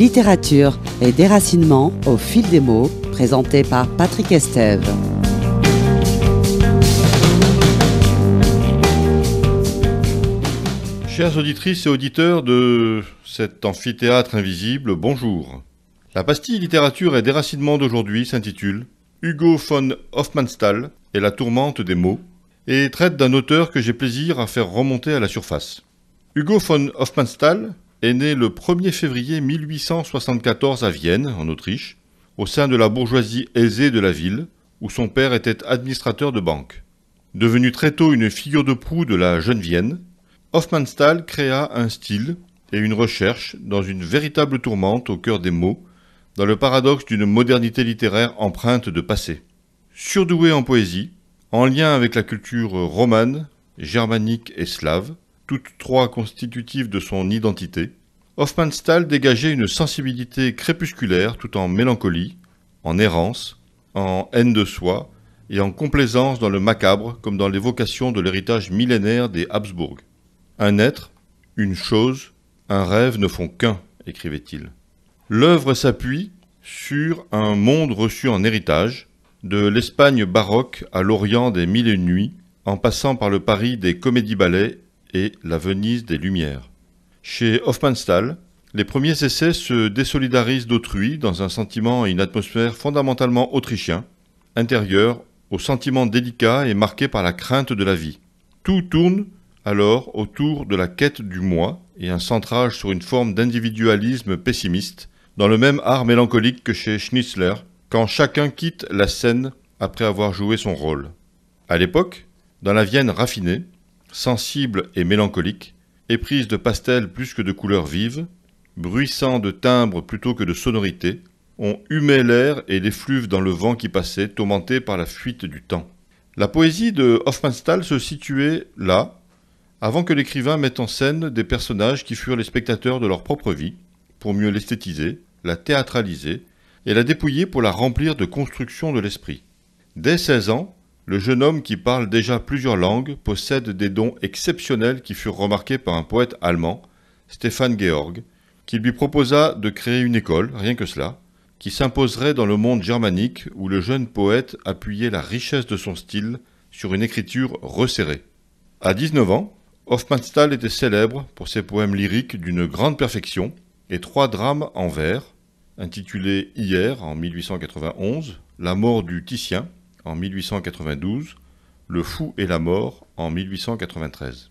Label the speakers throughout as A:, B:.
A: Littérature et déracinement au fil des mots, présenté par Patrick Estève. Chères auditrices et auditeurs de cet amphithéâtre invisible, bonjour. La pastille littérature et déracinement d'aujourd'hui s'intitule Hugo von Hofmannsthal et la tourmente des mots et traite d'un auteur que j'ai plaisir à faire remonter à la surface. Hugo von Hofmannsthal, est né le 1er février 1874 à Vienne, en Autriche, au sein de la bourgeoisie aisée de la ville, où son père était administrateur de banque. Devenu très tôt une figure de proue de la jeune Vienne, Hofmannsthal créa un style et une recherche dans une véritable tourmente au cœur des mots, dans le paradoxe d'une modernité littéraire empreinte de passé. Surdoué en poésie, en lien avec la culture romane, germanique et slave, toutes trois constitutives de son identité, Hoffmannsthal dégageait une sensibilité crépusculaire tout en mélancolie, en errance, en haine de soi et en complaisance dans le macabre comme dans l'évocation de l'héritage millénaire des Habsbourg. Un être, une chose, un rêve ne font qu'un, écrivait-il. L'œuvre s'appuie sur un monde reçu en héritage, de l'Espagne baroque à l'Orient des Mille et Nuits, en passant par le Paris des comédies-ballets et La Venise des Lumières. Chez Hoffmannsthal, les premiers essais se désolidarisent d'autrui dans un sentiment et une atmosphère fondamentalement autrichien, intérieurs au sentiment délicat et marqué par la crainte de la vie. Tout tourne alors autour de la quête du moi et un centrage sur une forme d'individualisme pessimiste, dans le même art mélancolique que chez Schnitzler, quand chacun quitte la scène après avoir joué son rôle. À l'époque, dans la Vienne raffinée, sensible et mélancolique, éprise de pastels plus que de couleurs vives, bruissant de timbres plutôt que de sonorités, ont humé l'air et l'effluve dans le vent qui passait, tourmenté par la fuite du temps. La poésie de Hoffmannsthal se situait là, avant que l'écrivain mette en scène des personnages qui furent les spectateurs de leur propre vie, pour mieux l'esthétiser, la théâtraliser et la dépouiller pour la remplir de constructions de l'esprit. Dès 16 ans, le jeune homme qui parle déjà plusieurs langues possède des dons exceptionnels qui furent remarqués par un poète allemand, Stefan Georg, qui lui proposa de créer une école, rien que cela, qui s'imposerait dans le monde germanique où le jeune poète appuyait la richesse de son style sur une écriture resserrée. À 19 ans, Hofmannsthal était célèbre pour ses poèmes lyriques d'une grande perfection et trois drames en vers, intitulés Hier en 1891, La mort du Titien en 1892, Le Fou et la Mort en 1893.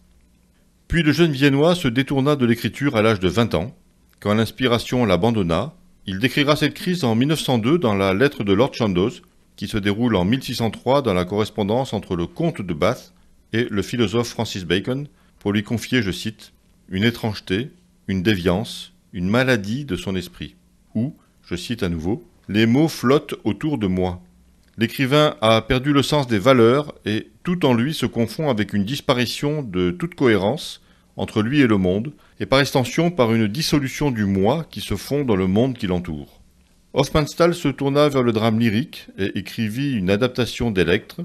A: Puis le jeune Viennois se détourna de l'écriture à l'âge de 20 ans. Quand l'inspiration l'abandonna, il décrira cette crise en 1902 dans la lettre de Lord Chandos, qui se déroule en 1603 dans la correspondance entre le comte de Bath et le philosophe Francis Bacon, pour lui confier, je cite, une étrangeté, une déviance, une maladie de son esprit, où, je cite à nouveau, les mots flottent autour de moi, L'écrivain a perdu le sens des valeurs et tout en lui se confond avec une disparition de toute cohérence entre lui et le monde, et par extension par une dissolution du moi qui se fond dans le monde qui l'entoure. Hoffmannsthal se tourna vers le drame lyrique et écrivit une adaptation d'Electre,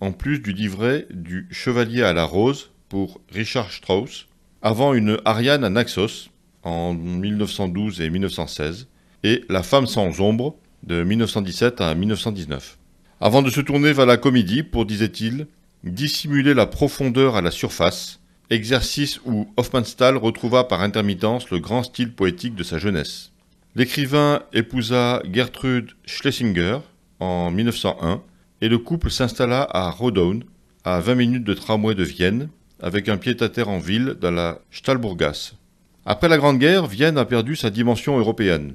A: en plus du livret du Chevalier à la Rose pour Richard Strauss, avant une Ariane à Naxos en 1912 et 1916, et La femme sans ombre de 1917 à 1919 avant de se tourner vers la comédie pour, disait-il, dissimuler la profondeur à la surface, exercice où Hoffmannsthal retrouva par intermittence le grand style poétique de sa jeunesse. L'écrivain épousa Gertrude Schlesinger en 1901 et le couple s'installa à Rodon, à 20 minutes de tramway de Vienne, avec un pied-à-terre en ville dans la Stahlburgasse. Après la Grande Guerre, Vienne a perdu sa dimension européenne.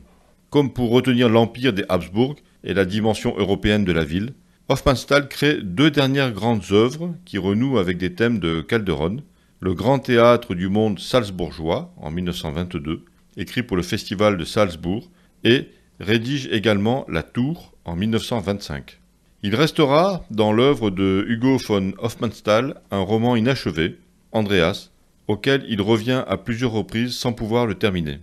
A: Comme pour retenir l'empire des Habsbourg, et la dimension européenne de la ville, Hofmannsthal crée deux dernières grandes œuvres qui renouent avec des thèmes de Calderon, le Grand Théâtre du Monde Salzbourgeois en 1922, écrit pour le Festival de Salzbourg, et rédige également La Tour en 1925. Il restera dans l'œuvre de Hugo von Hofmannsthal un roman inachevé, Andreas, auquel il revient à plusieurs reprises sans pouvoir le terminer.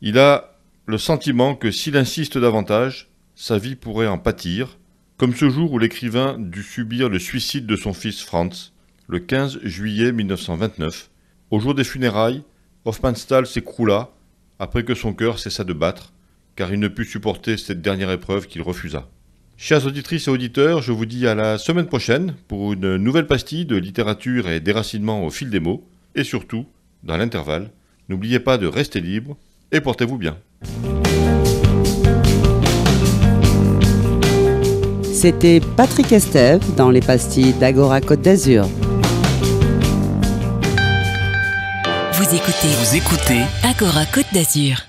A: Il a le sentiment que s'il insiste davantage, sa vie pourrait en pâtir, comme ce jour où l'écrivain dut subir le suicide de son fils Franz, le 15 juillet 1929. Au jour des funérailles, Hoffmannsthal s'écroula après que son cœur cessa de battre, car il ne put supporter cette dernière épreuve qu'il refusa. Chers auditrices et auditeurs, je vous dis à la semaine prochaine pour une nouvelle pastille de littérature et déracinement au fil des mots, et surtout, dans l'intervalle, n'oubliez pas de rester libre et portez-vous bien. C'était Patrick Estève dans les pastilles d'Agora Côte d'Azur. Vous écoutez, vous écoutez Agora Côte d'Azur.